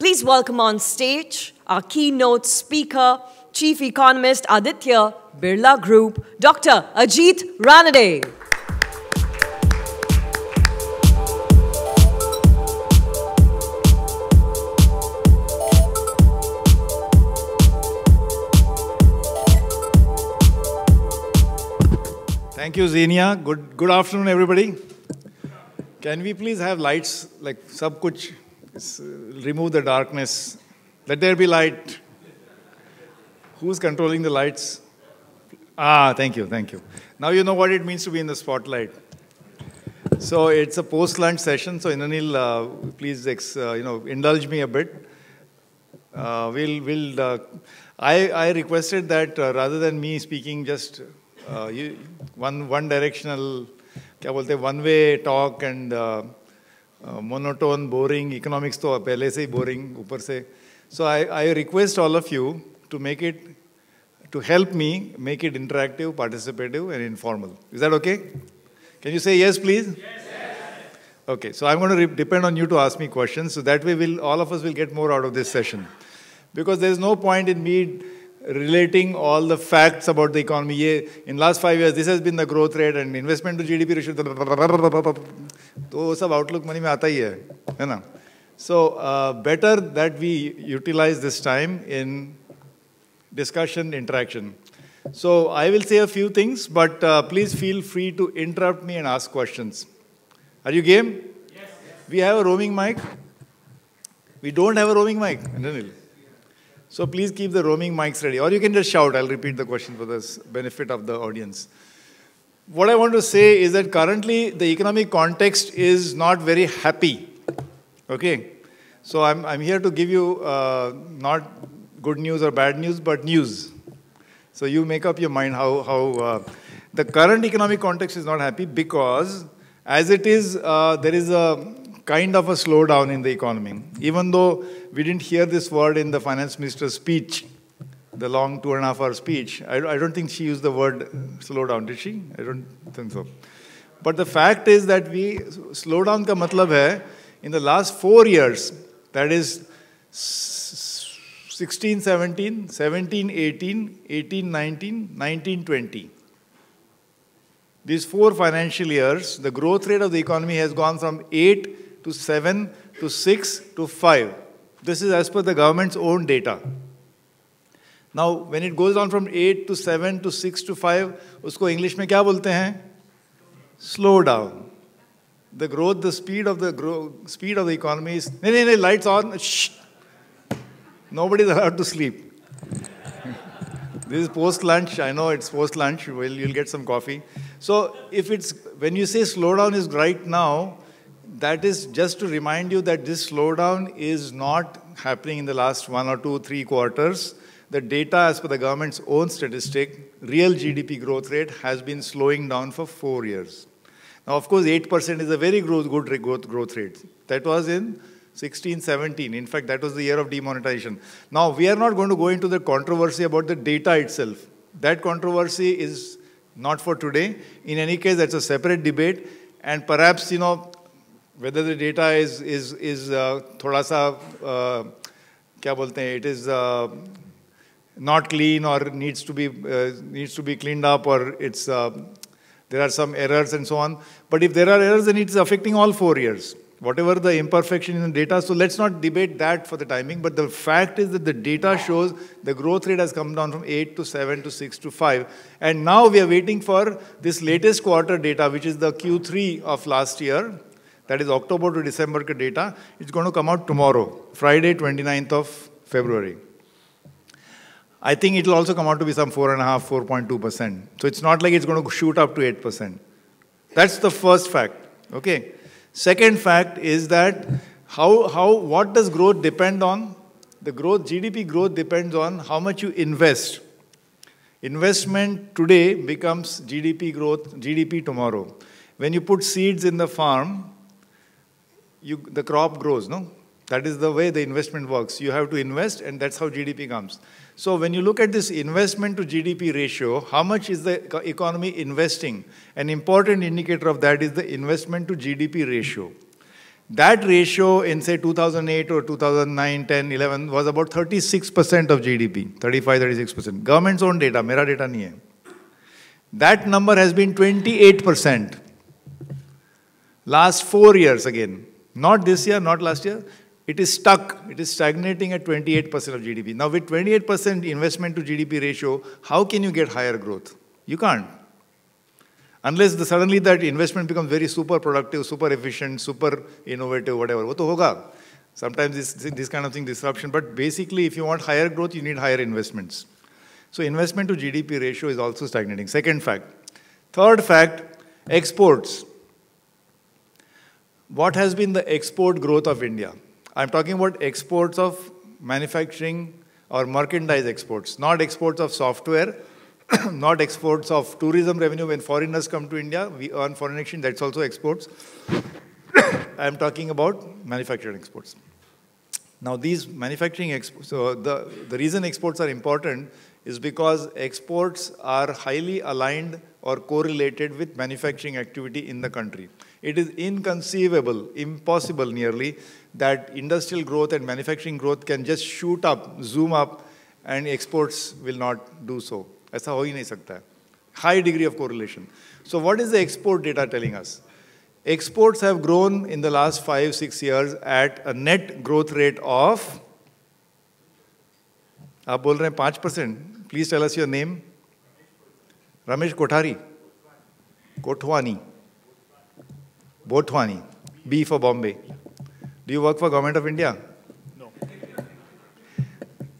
Please welcome on stage our keynote speaker, Chief Economist Aditya Birla Group, Dr. Ajit Ranade. Thank you, Xenia. Good, good afternoon, everybody. Can we please have lights, like sub, kuch uh, remove the darkness. Let there be light. Who's controlling the lights? Ah, thank you, thank you. Now you know what it means to be in the spotlight. So it's a post-lunch session. So Inanil, uh, please uh, you know indulge me a bit. Uh, we'll we'll. Uh, I I requested that uh, rather than me speaking just you, one one directional, one way talk and monotone boring economics तो पहले से ही boring ऊपर से so I I request all of you to make it to help me make it interactive participative and informal is that okay can you say yes please Okay, so I'm going to depend on you to ask me questions. So that way, all of us will get more out of this session. Because there's no point in me relating all the facts about the economy. In last five years, this has been the growth rate and investment to GDP ratio. So, sab outlook money mein aata hi hai, So, uh, better that we utilize this time in discussion, interaction. So, I will say a few things, but uh, please feel free to interrupt me and ask questions. Are you game? Yes. We have a roaming mic. We don't have a roaming mic. So please keep the roaming mics ready. Or you can just shout. I'll repeat the question for the benefit of the audience. What I want to say is that currently the economic context is not very happy. Okay? So I'm, I'm here to give you uh, not good news or bad news, but news. So you make up your mind how, how uh, the current economic context is not happy because as it is, uh, there is a kind of a slowdown in the economy. Even though we didn't hear this word in the finance minister's speech, the long two and a half hour speech, I, I don't think she used the word slowdown, did she? I don't think so. But the fact is that we, slowdown ka matlab hai, in the last four years, that is 16, 17, 17, 18, 18, 19, 19, 20. These four financial years, the growth rate of the economy has gone from 8 to 7 to 6 to 5. This is as per the government's own data. Now, when it goes down from 8 to 7 to 6 to 5, usko English में kya bolte hain? Slow down. The growth, the speed of the grow, speed of the economy is. No, no, no, lights on. Shh. Nobody's allowed to sleep. this is post lunch. I know it's post lunch. Well, you'll get some coffee. So, if it's when you say slow down is right now, that is just to remind you that this slowdown is not happening in the last one or two, three quarters. The data, as per the government's own statistic, real GDP growth rate has been slowing down for four years. Now, of course, 8% is a very good growth, growth rate. That was in 16, 17. In fact, that was the year of demonetization. Now, we are not going to go into the controversy about the data itself. That controversy is not for today. In any case, that's a separate debate. And perhaps, you know, whether the data is is is uh, thoda sa uh, kya bolte hai? it is uh, not clean or needs to be uh, needs to be cleaned up or it's uh, there are some errors and so on but if there are errors then it's affecting all four years whatever the imperfection in the data so let's not debate that for the timing but the fact is that the data shows the growth rate has come down from 8 to 7 to 6 to 5 and now we are waiting for this latest quarter data which is the Q3 of last year that is October to December data. It's going to come out tomorrow, Friday, 29th of February. I think it'll also come out to be some 4.5, 4.2%. So it's not like it's going to shoot up to 8%. That's the first fact. Okay. Second fact is that how, how, what does growth depend on? The growth, GDP growth depends on how much you invest. Investment today becomes GDP growth, GDP tomorrow. When you put seeds in the farm, you, the crop grows, no? That is the way the investment works. You have to invest, and that's how GDP comes. So when you look at this investment to GDP ratio, how much is the economy investing? An important indicator of that is the investment to GDP ratio. That ratio in, say, 2008 or 2009, 10, 11 was about 36% of GDP, 35, 36%. Government's own data, mera data nahi hai. That number has been 28%. Last four years again. Not this year, not last year. It is stuck. It is stagnating at 28% of GDP. Now, with 28% investment to GDP ratio, how can you get higher growth? You can't. Unless the, suddenly that investment becomes very super productive, super efficient, super innovative, whatever. Sometimes this, this kind of thing disruption. But basically, if you want higher growth, you need higher investments. So investment to GDP ratio is also stagnating. Second fact. Third fact, exports what has been the export growth of India? I'm talking about exports of manufacturing or merchandise exports, not exports of software, not exports of tourism revenue. When foreigners come to India, we earn foreign exchange, that's also exports. I'm talking about manufacturing exports. Now, these manufacturing exports, so the, the reason exports are important is because exports are highly aligned or correlated with manufacturing activity in the country. It is inconceivable, impossible nearly, that industrial growth and manufacturing growth can just shoot up, zoom up, and exports will not do so. ऐसा हो ही नहीं सकता High degree of correlation. So what is the export data telling us? Exports have grown in the last five, six years at a net growth rate of आप बोल रहे हैं पाँच percent please tell us your name Ramesh Kothari Kothwani Botwani. B for Bombay. Do you work for Government of India? No.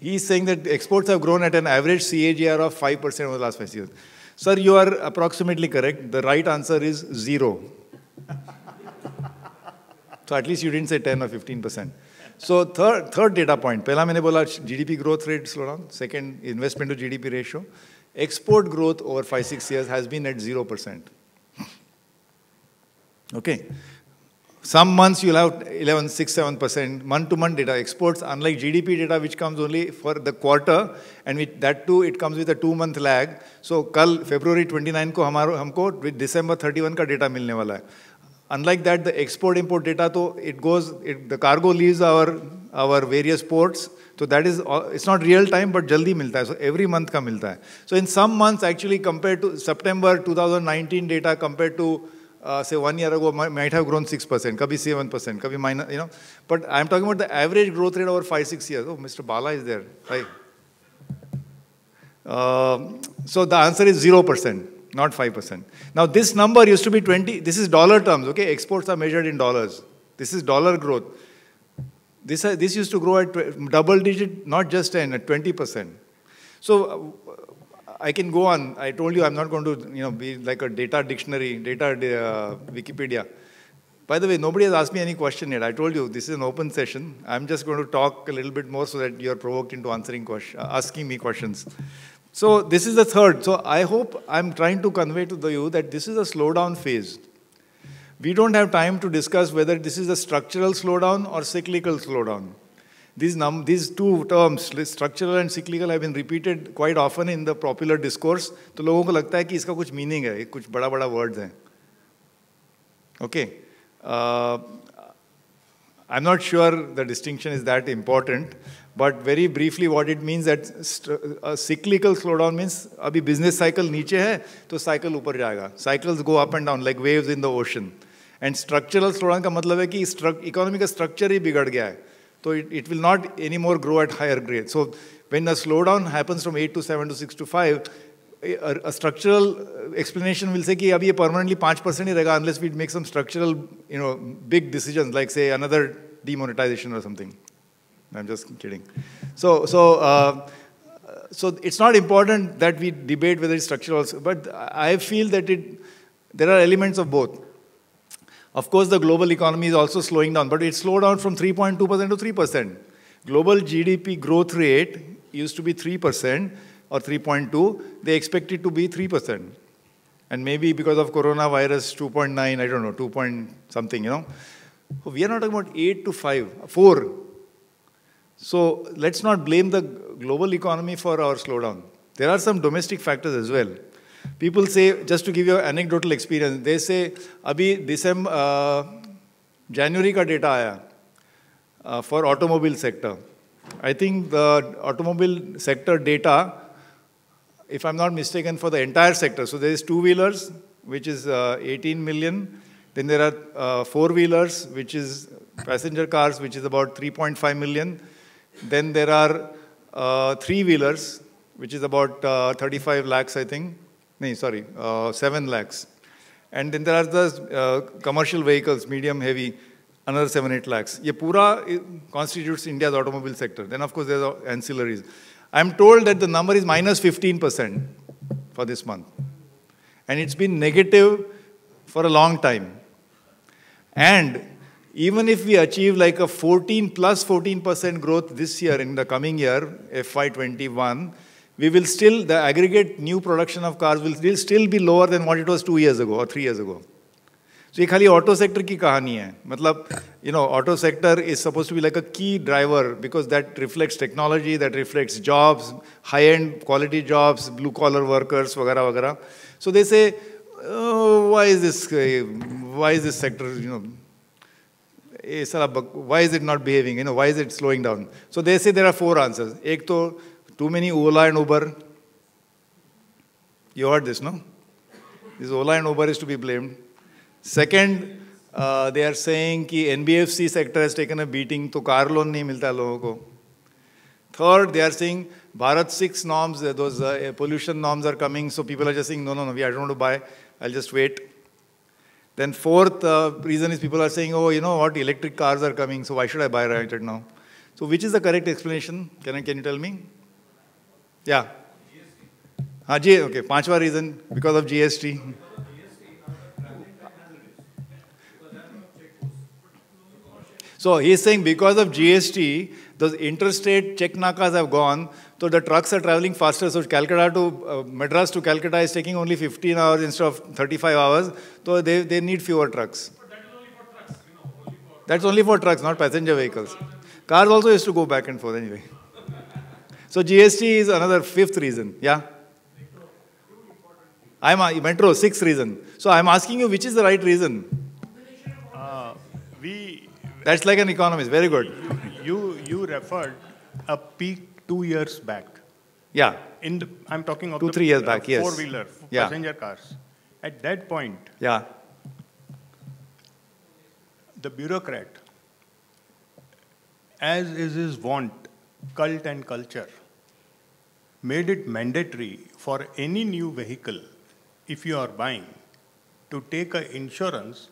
He's saying that exports have grown at an average CAGR of 5% over the last five years. Sir, you are approximately correct. The right answer is zero. so at least you didn't say 10 or 15%. So third, third data point. Pehla maine bola GDP growth rate slow down. Second, investment to GDP ratio. Export growth over five, six years has been at 0%. Okay. Some months you'll have 11, 6, 7% percent month-to-month data. Exports, unlike GDP data, which comes only for the quarter, and with that too, it comes with a two-month lag. So kal February 29 ko hamaro हमारा with December 31 ka data milne wala hai. Unlike that, the export import data, to it goes, it, the cargo leaves our, our various ports. So that is, it's not real time, but jaldi milta hai. So every month ka milta hai. So in some months, actually, compared to September 2019 data compared to uh, say one year ago might have grown 6%, kabhi 7%, kabhi minus, you know. But I'm talking about the average growth rate over five, six years. Oh, Mr. Bala is there. Hi. Uh, um, so the answer is 0%, not 5%. Now this number used to be 20, this is dollar terms, okay? Exports are measured in dollars. This is dollar growth. This, this used to grow at double digit, not just 10, at 20%. So I can go on. I told you I'm not going to you know, be like a data dictionary, data uh, Wikipedia. By the way, nobody has asked me any question yet. I told you this is an open session. I'm just going to talk a little bit more so that you're provoked into answering question, uh, asking me questions. So this is the third. So I hope I'm trying to convey to you that this is a slowdown phase. We don't have time to discuss whether this is a structural slowdown or cyclical slowdown. These, these two terms, structural and cyclical, have been repeated quite often in the popular discourse. तो लोगों को लगता है कि इसका कुछ meaning है कुछ बड़ा बड़ा वर्ड्स हैं okay I am not sure the distinction is that important but very briefly what it means that cyclical slow down means अभी बिजनेस साइकिल नीचे है तो साइकिल ऊपर जाएगा cycles go up and down like waves in the ocean and structural slow down का मतलब है कि इकोनॉमी का स्ट्रक्चर ही बिगड़ गया है So it, it will not anymore grow at higher grades. So when a slowdown happens from 8 to 7 to 6 to 5, a, structural uh, explanation will say that अब ये permanently 5% unless we make some structural you know big decisions like say another demonetization or something. I'm just kidding. So so uh, so it's not important that we debate whether it's structural, also, but I feel that it there are elements of both. Of course, the global economy is also slowing down, but it slowed down from 3.2% to 3%. Global GDP growth rate used to be 3% or 3.2. They expect it to be 3%. And maybe because of coronavirus, 2.9, I don't know, 2 point something, you know. We are not talking about 8 to 5, 4. So let's not blame the global economy for our slowdown. There are some domestic factors as well. People say, just to give you an anecdotal experience, they say, अभी December जनवरी uh, ka data आया uh, for automobile sector." I think the automobile sector data, if I'm not mistaken, for the entire sector. So there is two-wheelers, which is uh, 18 million. Then there are uh, four-wheelers, which is passenger cars, which is about 3.5 million. Then there are uh, three-wheelers, which is about uh, 35 lakhs, I think no, sorry, uh, 7 lakhs. And then there are the uh, commercial vehicles, medium, heavy, another 7, 8 lakhs. Ye pura eh, constitutes India's automobile sector. Then, of course, there are ancillaries. I'm told that the number is minus 15% for this month. And it's been negative for a long time. And even if we achieve like a 14 plus 14% growth this year in the coming year, FY21, we will still, the aggregate new production of cars will still, still be lower than what it was two years ago or three years ago. So, this is auto sector. Ki hai. Matlab, you know, auto sector is supposed to be like a key driver because that reflects technology, that reflects jobs, high-end quality jobs, blue-collar workers, wagara, wagara. So, they say, oh, why is this, why is this sector, you know, eh, why is it not behaving? You know, why is it slowing down? So they say there are four answers. One, too many Ola and Uber. You heard this, no? This Ola and Uber is to be blamed. Second, uh, they are saying कि NBFC sector has taken a beating, तो car loan नहीं मिलता लोगों Third, they are saying Bharat 6 norms, uh, those uh, pollution norms are coming, so people are just saying, no, no, no, I don't want to buy, I'll just wait. Then fourth uh, reason is people are saying, oh, you know what, electric cars are coming, so why should I buy right now? So which is the correct explanation? Can, I, can you tell me? Yeah. Ah, G- okay, Panchwa reason because of GST. So he's saying because of GST, those interstate check nakas have gone, so the trucks are traveling faster. So Calcutta to uh, Madras to Calcutta is taking only 15 hours instead of 35 hours. So they, they need fewer trucks. But that is only for trucks. You know, only for That's only for trucks, not passenger vehicles. Cars also used to go back and forth anyway. So GST is another fifth reason. Yeah? I'm a metro, sixth reason. So I'm asking you which is the right reason? Uh, we. That's like an economist. Very good. You, you referred a peak two years back. Yeah. In the, I'm talking of two, the, three years uh, back, yes. Four wheeler, yeah. passenger cars. At that point, yeah. the bureaucrat, as is his wont, cult and culture, made it mandatory for any new vehicle, if you are buying, to take an insurance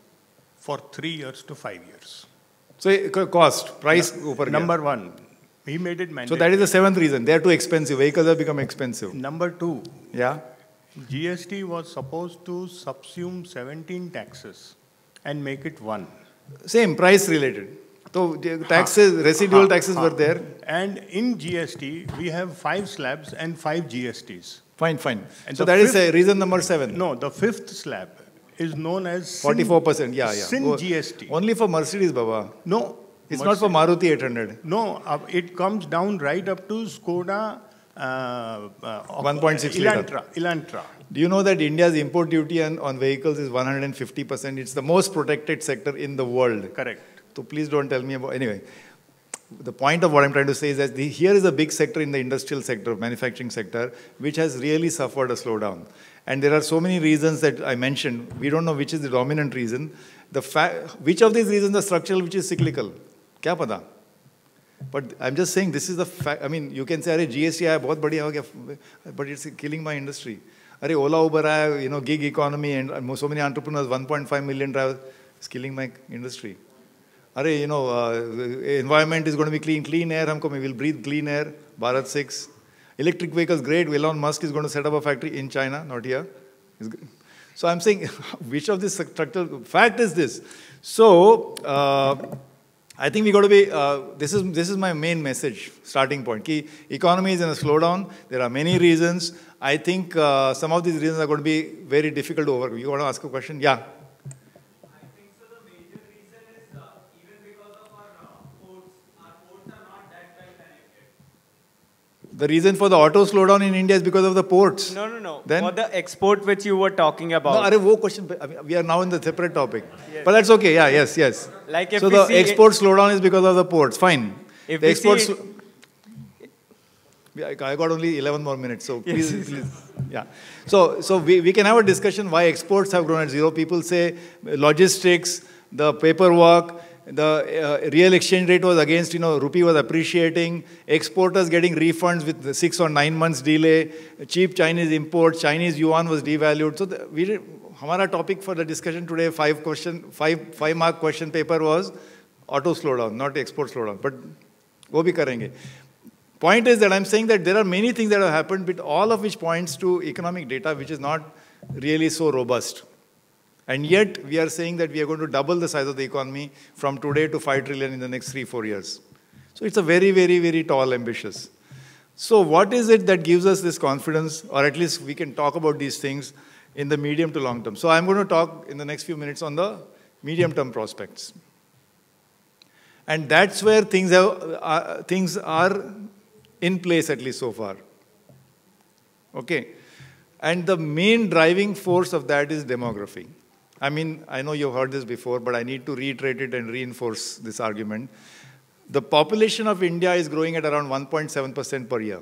for three years to five years. So eh, cost, price no, over Number here. one, he made it mandatory. So that is the seventh reason. They are too expensive. Vehicles have become expensive. Number two. Yeah. GST was supposed to subsume 17 taxes and make it one. Same, price related. So taxes, residual taxes were there. And in GST, we have five slabs and five GSTs. Fine, fine. And so that fifth, is uh, a reason number seven. No, the fifth slab is known as forty-four percent. Yeah, yeah. Sin GST. Only for Mercedes, Baba. No, it's Mercedes. not for Maruti 800. No, uh, it comes down right up to Skoda. Uh, uh, 1.6 Elantra, liter. Elantra. Do you know that India's import duty on, on vehicles is 150%? It's the most protected sector in the world. Correct. So please don't tell me about, anyway. The point of what I'm trying to say is that the, here is a big sector in the industrial sector, manufacturing sector, which has really suffered a slowdown. And there are so many reasons that I mentioned. We don't know which is the dominant reason. The which of these reasons are structural, which is cyclical? Kya pata? But I'm just saying this is the fact. I mean, you can say, "अरे GST I बहुत बढ़िया हो गया," but it's killing my industry. अरे Ola Uber आया, you know, gig economy and so many entrepreneurs, 1.5 million drivers, it's killing my industry. अरे you know environment is going be clean clean air we will breathe clean air. Bharat Six, electric vehicles, great. Elon Musk is going to set up a factory in China, not here. So I'm saying, which of this structural fact is this? So uh, I think we got to be. Uh, this is this is my main message, starting point. Key economy is in a slowdown. There are many reasons. I think uh, some of these reasons are going to be very difficult to overcome. You want to ask a question? Yeah. The reason for the auto slowdown in India is because of the ports. No, no, no. Then for the export which you were talking about. No, are wo question. we are now in the separate topic. Yes. But that's okay. Yeah, yes, yes. Like if so the export slowdown is because of the ports. Fine. If the exports. I got only 11 more minutes, so yes. please, please. Yeah. So, so we, we can have a discussion why exports have grown at zero. People say logistics, the paperwork, the uh, real exchange rate was against, you know, rupee was appreciating, exporters getting refunds with six or nine months delay, cheap Chinese imports, Chinese yuan was devalued. So the, we, our topic for the discussion today, five question, five, five mark question paper was auto slowdown, not export slowdown, but wo bhi karenge. Point is that I'm saying that there are many things that have happened, but all of which points to economic data which is not really so robust. And yet, we are saying that we are going to double the size of the economy from today to 5 trillion in the next three, four years. So it's a very, very, very tall, ambitious. So what is it that gives us this confidence, or at least we can talk about these things in the medium to long term? So I'm going to talk in the next few minutes on the medium term prospects. And that's where things, have, uh, things are in place, at least so far. Okay. And the main driving force of that is demography. I mean, I know you've heard this before, but I need to reiterate it and reinforce this argument. The population of India is growing at around 1.7% per year.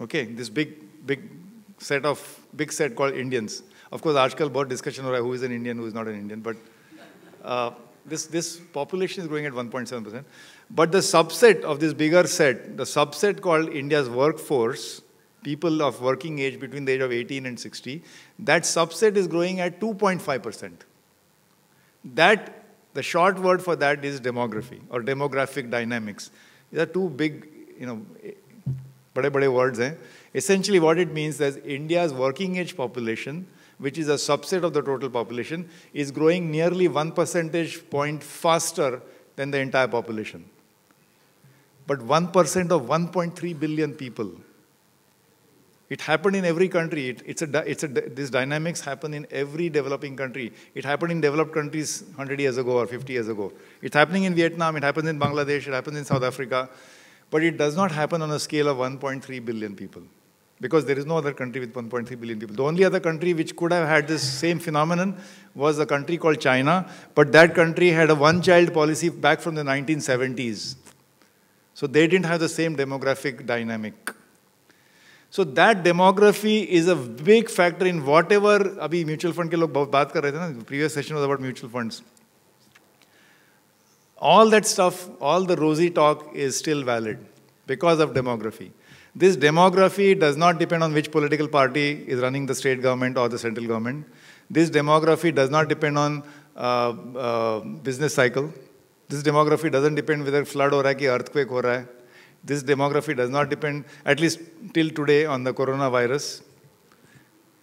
Okay, this big, big set of, big set called Indians. Of course, article about discussion around who is an Indian, who is not an Indian, but uh, this, this population is growing at 1.7%. But the subset of this bigger set, the subset called India's workforce, people of working age between the age of 18 and 60, that subset is growing at 2.5%. That, the short word for that is demography or demographic dynamics. These are two big, you know, bade bade words. Eh? Essentially what it means is India's working age population, which is a subset of the total population, is growing nearly one percentage point faster than the entire population. But 1% of 1.3 billion people it happened in every country. It, it's a, it's a, this dynamics happen in every developing country. It happened in developed countries 100 years ago or 50 years ago. It's happening in Vietnam. It happens in Bangladesh. It happens in South Africa. But it does not happen on a scale of 1.3 billion people because there is no other country with 1.3 billion people. The only other country which could have had this same phenomenon was a country called China, but that country had a one-child policy back from the 1970s. So they didn't have the same demographic dynamic. So that demography is a big factor in whatever. Ever अभी mutual fund के लोग बात कर Previous session was about mutual funds. all that stuff, all the rosy talk is still valid because of demography. This demography does not depend on which political party is running the state government or the central government. This demography does not depend on uh, uh, business cycle. This demography doesn't depend whether flood or earthquake or this demography does not depend, at least till today, on the coronavirus.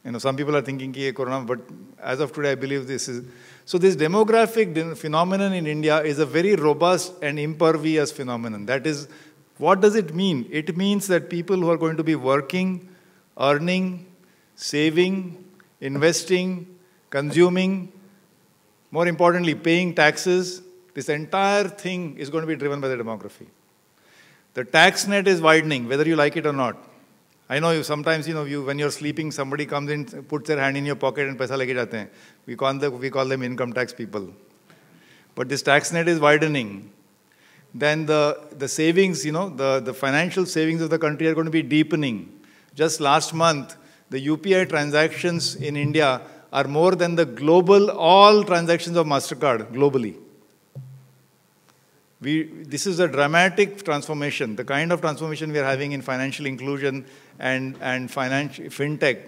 You know, some people are thinking ki corona, but as of today, I believe this is. So this demographic phenomenon in India is a very robust and impervious phenomenon. That is, what does it mean? It means that people who are going to be working, earning, saving, investing, consuming, more importantly, paying taxes, this entire thing is going to be driven by the demography. The tax net is widening, whether you like it or not. I know you sometimes, you know, you, when you're sleeping, somebody comes in, puts their hand in your pocket and paisa leke jate hain. We call, them, we call them income tax people. But this tax net is widening. Then the, the savings, you know, the, the financial savings of the country are going to be deepening. Just last month, the UPI transactions in India are more than the global, all transactions of MasterCard globally. We, this is a dramatic transformation. The kind of transformation we are having in financial inclusion and, and fintech.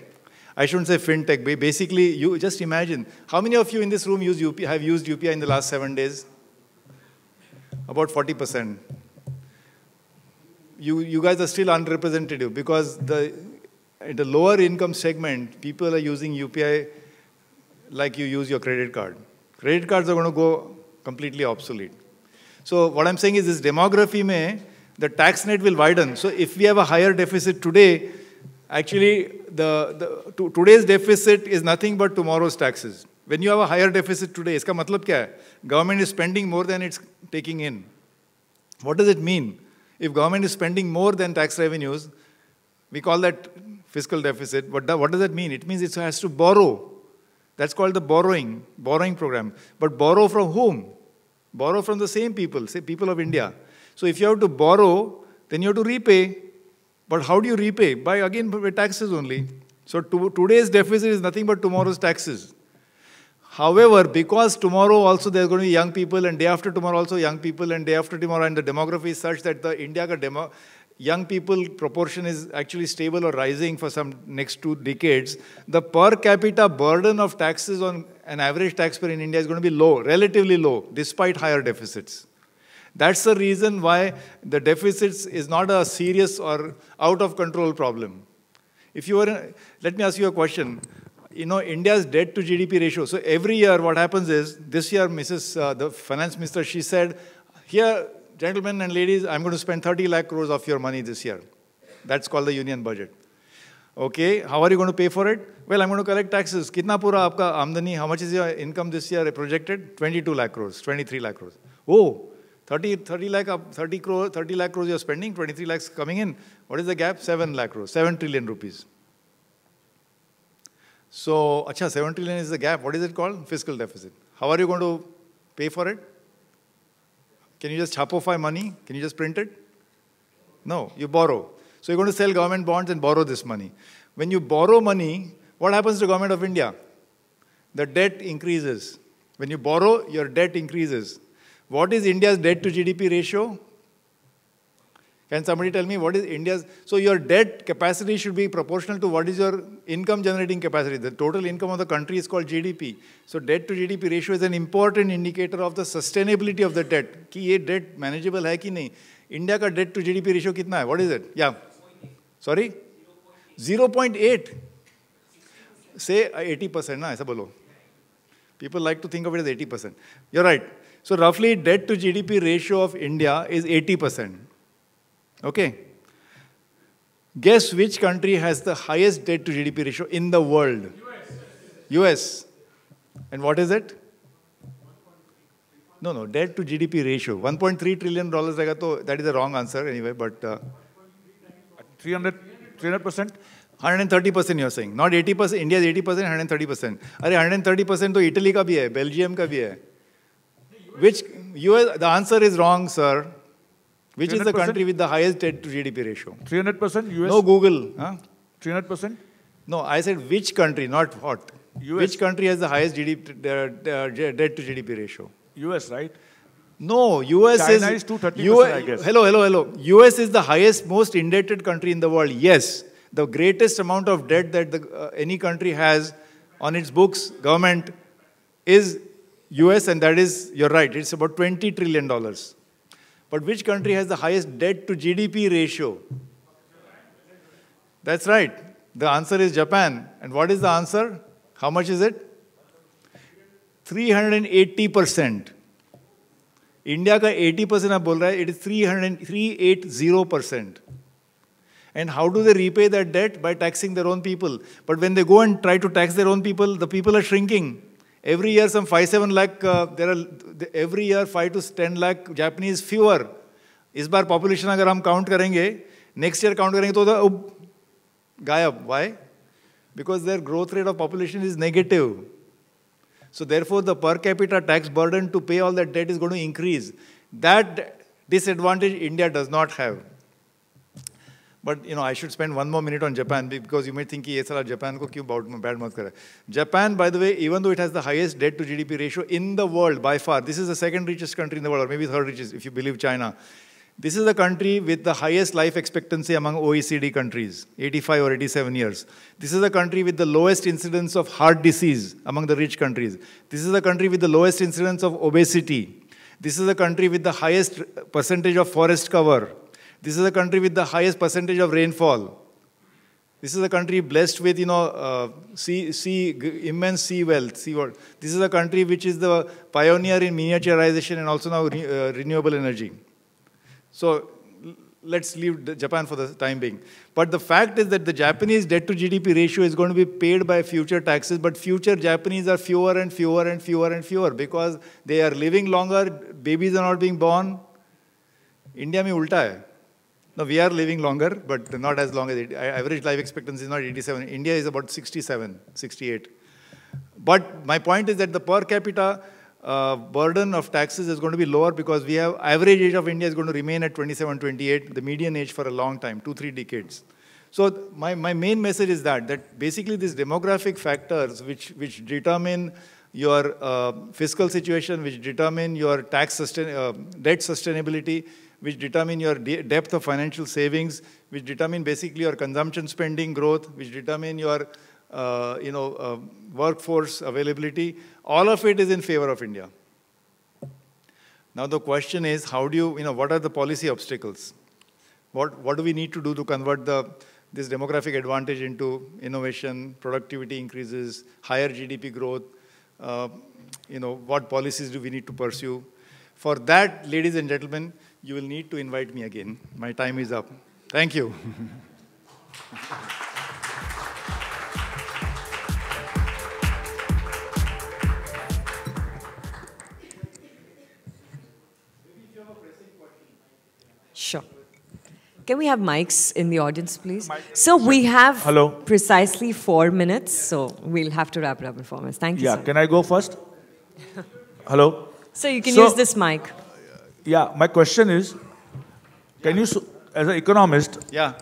I shouldn't say fintech. Basically, you just imagine. How many of you in this room use UPI. have used UPI in the last seven days? About 40%. You, you guys are still unrepresentative because the, the lower income segment, people are using UPI like you use your credit card. Credit cards are going to go completely obsolete. So what I'm saying is this demography may, the tax net will widen. So if we have a higher deficit today, actually the, the to, today's deficit is nothing but tomorrow's taxes. When you have a higher deficit today, iska matlab kya hai? Government is spending more than it's taking in. What does it mean? If government is spending more than tax revenues, we call that fiscal deficit. What, do, what does that mean? It means it has to borrow. That's called the borrowing, borrowing program. But borrow from whom? Borrow from the same people, say people of India. So if you have to borrow, then you have to repay. But how do you repay? By again, by taxes only. So to, today's deficit is nothing but tomorrow's taxes. However, because tomorrow also there are going to be young people, and day after tomorrow also young people, and day after tomorrow, and the demography is such that the India demography. demo, young people proportion is actually stable or rising for some next two decades, the per capita burden of taxes on an average taxpayer in India is going to be low, relatively low, despite higher deficits. That's the reason why the deficits is not a serious or out of control problem. If you were, let me ask you a question. You know, India's debt to GDP ratio. So every year, what happens is this year, Mrs. Uh, the finance minister, she said, here gentlemen and ladies, I'm going to spend 30 lakh crores of your money this year. That's called the union budget. Okay, how are you going to pay for it? Well, I'm going to collect taxes. Kitna pura aapka amdani, how much is your income this year projected? 22 lakh crores, 23 lakh crores. Oh, 30, 30 lakh, 30 crore, 30 lakh crores you're spending, 23 lakhs coming in. What is the gap? 7 lakh crores, 7 trillion rupees. So, acha, 7 trillion is the gap. What is it called? Fiscal deficit. How are you going to pay for it? Can you just chapify money? Can you just print it? No, you borrow. So you're going to sell government bonds and borrow this money. When you borrow money, what happens to government of India? The debt increases. When you borrow, your debt increases. What is India's debt to GDP ratio? Can somebody tell me what is India's? So your debt capacity should be proportional to what is your income generating capacity. The total income of the country is called GDP. So debt to GDP ratio is an important indicator of the sustainability of the debt. कि ये debt manageable है कि नहीं? India का debt to GDP ratio कितना है? What is it? Yeah. Sorry? 0.8. Say 80% ना ऐसा बोलो. People like to think of it as 80%. You're right. So roughly debt to GDP ratio of India is 80%. Okay. Guess which country has the highest debt to GDP ratio in the world? US. US. And what is it? No, no, debt to GDP ratio. 1.3 trillion dollars, that is the wrong answer anyway, but. Uh, 300, 300%? 130% you're saying. Not 80%, India is 80%, 130%. Are 130% to Italy ka bhi hai, Belgium ka bhi hai. Which, US, the answer is wrong, sir. Which is the country with the highest debt to GDP ratio? 300% US? No, Google. Huh? 300%? No, I said which country, not what. US. Which country has the highest GDP, uh, uh debt to GDP ratio? US, right? No, US China is, is 230 US, I guess. Hello, hello, hello. US is the highest, most indebted country in the world. Yes, the greatest amount of debt that the, uh, any country has on its books, government, is US, and that is, you're right, it's about $20 trillion. But which country has the highest debt to GDP ratio? That's right. The answer is Japan. And what is the answer? How much is it? 380%. India ka 80% of Bolra, it is 380%. And how do they repay that debt? By taxing their own people. But when they go and try to tax their own people, the people are shrinking. Every year, some 5, 7 lakh, uh, there are, every year 5 to 10 lakh Japanese fewer. population, बार population count, हम next year next year count करेंगे तो गायब Why? Because their growth rate of population is negative. So therefore, the per capita tax burden to pay all that debt is going to increase. That disadvantage India does not have. But you know, I should spend one more minute on Japan because you may think कि ये Japan Japan you क्यों bad mouth कर by the way even though it has the highest debt to GDP ratio in the world by far this is the second richest country in the world or maybe third richest if you believe China this is the country with the highest life expectancy among OECD countries 85 or 87 years this is the country with the lowest incidence of heart disease among the rich countries this is the country with the lowest incidence of obesity this is the country with the highest percentage of forest cover this is a country with the highest percentage of rainfall. This is a country blessed with, you know, uh, sea, sea, immense sea wealth, sea world. This is a country which is the pioneer in miniaturization and also now re uh, renewable energy. So let's leave Japan for the time being. But the fact is that the Japanese debt to GDP ratio is going to be paid by future taxes, but future Japanese are fewer and fewer and fewer and fewer because they are living longer, babies are not being born. India mein ulta hai. Now we are living longer, but not as long as it. Average life expectancy is not 87. India is about 67, 68. But my point is that the per capita uh, burden of taxes is going to be lower because we have average age of India is going to remain at 27, 28, the median age for a long time, two, three decades. So my, my main message is that, that basically these demographic factors which, which determine your uh, fiscal situation, which determine your tax sustain, uh, debt sustainability, which determine your de depth of financial savings, which determine basically your consumption spending growth, which determine your uh, you know, uh, workforce availability. All of it is in favor of India. Now the question is, how do you, you know, what are the policy obstacles? What, what do we need to do to convert the, this demographic advantage into innovation, productivity increases, higher GDP growth? Uh, you know, what policies do we need to pursue? For that, ladies and gentlemen, you will need to invite me again. My time is up. Thank you. Sure. Can we have mics in the audience, please? So we have Hello. precisely four minutes, so we'll have to wrap it up in four minutes. Thank you. Yeah, sir. can I go first? Hello. So you can so, use this mic. Yeah, my question is, can you, as an economist, yeah,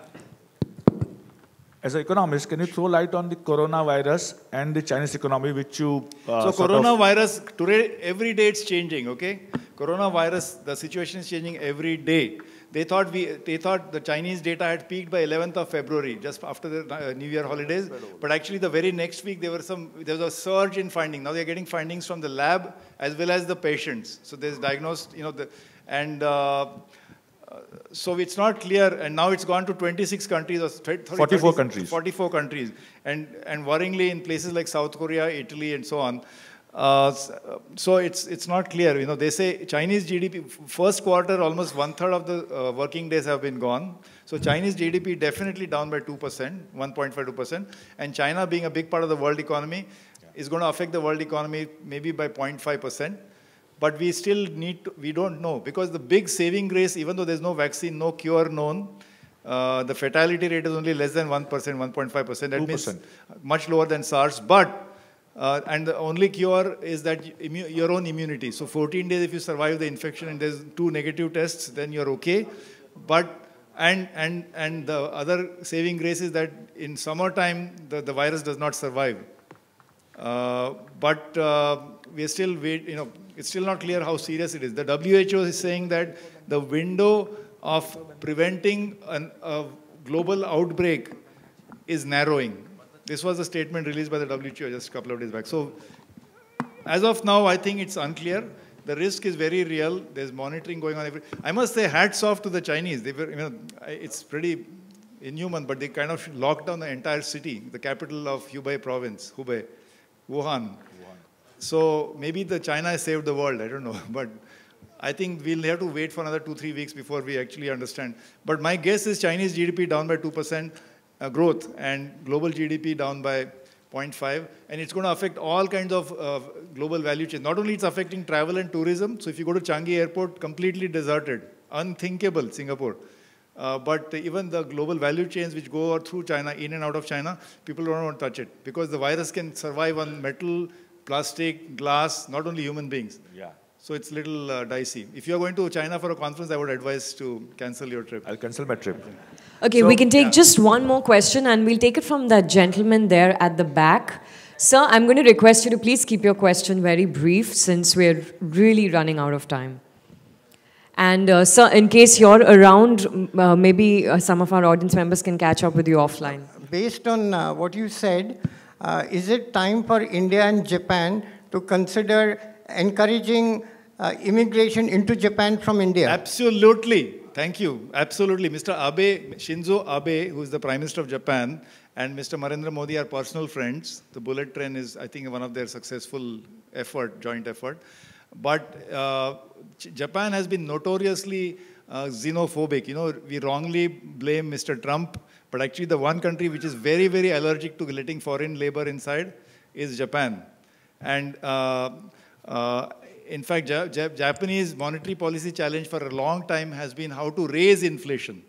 as an economist, can you throw light on the coronavirus and the Chinese economy, which you uh, so coronavirus of... today every day it's changing. Okay, coronavirus the situation is changing every day. They thought we they thought the Chinese data had peaked by 11th of February, just after the uh, New Year holidays. But actually, the very next week there were some there was a surge in finding. Now they are getting findings from the lab as well as the patients. So there's diagnosed. You know the and uh, uh, so it's not clear, and now it's gone to 26 countries or 30, 44 30, countries. 44 countries, and and worryingly in places like South Korea, Italy, and so on. Uh, uh so it's it's not clear. You know, they say Chinese GDP first quarter almost one third of the uh, working days have been gone. So Chinese GDP definitely down by two percent, 1.52 percent, and China being a big part of the world economy yeah. is going to affect the world economy maybe by 0.5 percent but we still need to, we don't know because the big saving grace, even though there's no vaccine, no cure known, uh, the fatality rate is only less than 1%, 1.5%. That 2%. means much lower than SARS. But, uh, and the only cure is that your own immunity. So 14 days if you survive the infection and there's two negative tests, then you're okay. But, and, and, and the other saving grace is that in summertime, the, the virus does not survive. Uh, but uh, we are still wait, you know, it's still not clear how serious it is. The WHO is saying that the window of preventing an, a global outbreak is narrowing. This was a statement released by the WHO just a couple of days back. So, as of now, I think it's unclear. The risk is very real. There's monitoring going on. Every, I must say, hats off to the Chinese. They were, you know, it's pretty inhuman, but they kind of locked down the entire city, the capital of Hubei province, Hubei, Wuhan. So maybe the China has saved the world. I don't know, but I think we'll have to wait for another two three weeks before we actually understand. But my guess is Chinese GDP down by two percent uh, growth and global GDP down by 0.5 and it's going to affect all kinds of uh, global value chains. Not only it's affecting travel and tourism, so if you go to Changi airport, completely deserted, unthinkable Singapore. Uh, but even the global value chains which go through China, in and out of China, people don't want to touch it because the virus can survive on metal, plastic, glass, not only human beings. Yeah. So it's a little uh, dicey. If you're going to China for a conference, I would advise to cancel your trip. I'll cancel my trip. Okay, so, we can take yeah. just one more question and we'll take it from that gentleman there at the back. Sir, I'm going to request you to please keep your question very brief since we're really running out of time. And uh, sir, in case you're around, uh, maybe uh, some of our audience members can catch up with you offline. Based on uh, what you said, uh, is it time for India and Japan to consider encouraging uh, immigration into Japan from India? Absolutely. Thank you. Absolutely. Mr. Abe, Shinzo Abe, who is the Prime Minister of Japan, and Mr. Narendra Modi are personal friends. The bullet train is, I think, one of their successful effort, joint effort. But uh, Japan has been notoriously uh, xenophobic. You know, we wrongly blame Mr. Trump, but actually the one country which is very, very allergic to letting foreign labor inside is Japan. And uh, uh, in fact, ja ja Japanese monetary policy challenge for a long time has been how to raise inflation.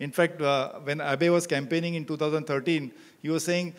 In fact, uh, when Abe was campaigning in 2013, he was saying,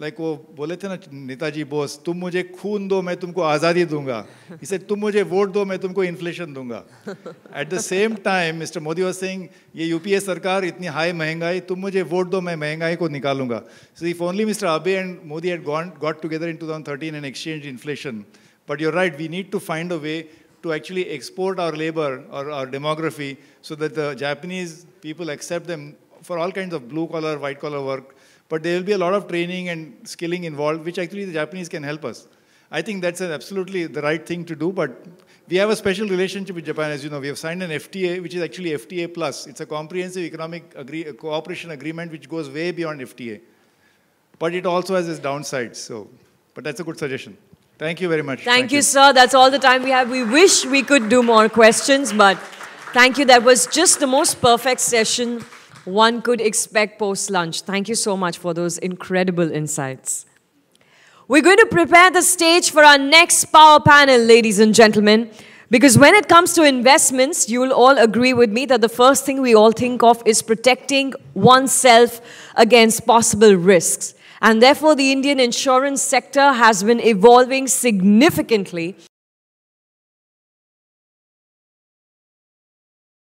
like वो बोले थे ना नेताजी बोस तुम मुझे खून दो मैं तुमको आज़ादी दूंगा इसे तुम मुझे वोट दो मैं तुमको इन्फ्लेशन दूंगा at the same time mister Modi was Singh ये यूपीए सरकार इतनी हाई महंगाई तुम मुझे वोट दो मैं महंगाई को निकालूंगा so if only mister Abe and Modi at gone got together in two thousand thirteen and exchange inflation but you're right we need to find a way to actually export our labour और our demography so that the Japanese people accept them for all kind of blue collar white collar work But there will be a lot of training and skilling involved, which actually the Japanese can help us. I think that's absolutely the right thing to do, but we have a special relationship with Japan, as you know. We have signed an FTA, which is actually FTA plus. It's a comprehensive economic agree cooperation agreement which goes way beyond FTA. But it also has its downsides. So, but that's a good suggestion. Thank you very much. Thank, thank you, you, sir. That's all the time we have. We wish we could do more questions, but thank you. That was just the most perfect session one could expect post lunch. Thank you so much for those incredible insights. We're going to prepare the stage for our next power panel, ladies and gentlemen. Because when it comes to investments, you will all agree with me that the first thing we all think of is protecting oneself against possible risks. And therefore, the Indian insurance sector has been evolving significantly